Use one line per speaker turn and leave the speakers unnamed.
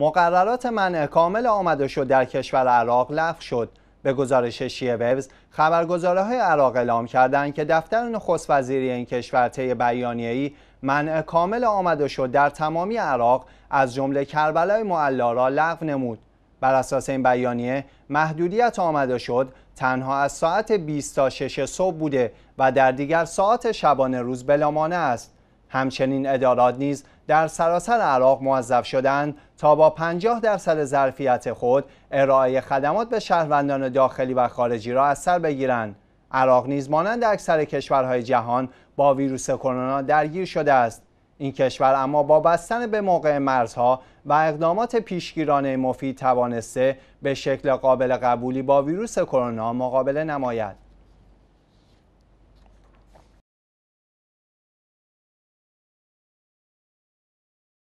مقررات منع کامل آمده شد در کشور عراق لغو شد به گزارش شیه وبز خبرگزاره های عراق اعلام کردند که دفتر نخست وزیری این کشور طی بیانیه‌ای منع کامل آمده شد در تمامی عراق از جمله کربلای معلا را لغو نمود بر اساس این بیانیه محدودیت آمده شد تنها از ساعت 20 تا 6 صبح بوده و در دیگر ساعت شبانه روز بلامانه است همچنین ادارات نیز در سراسر عراق موظف شدند تا با 50 درصد ظرفیت خود ارائه خدمات به شهروندان داخلی و خارجی را از سر بگیرند عراق نیز مانند اکثر کشورهای جهان با ویروس کرونا درگیر شده است این کشور اما با بستن به موقع مرزها و اقدامات پیشگیرانه مفید توانسته به شکل قابل قبولی با ویروس کرونا مقابله نماید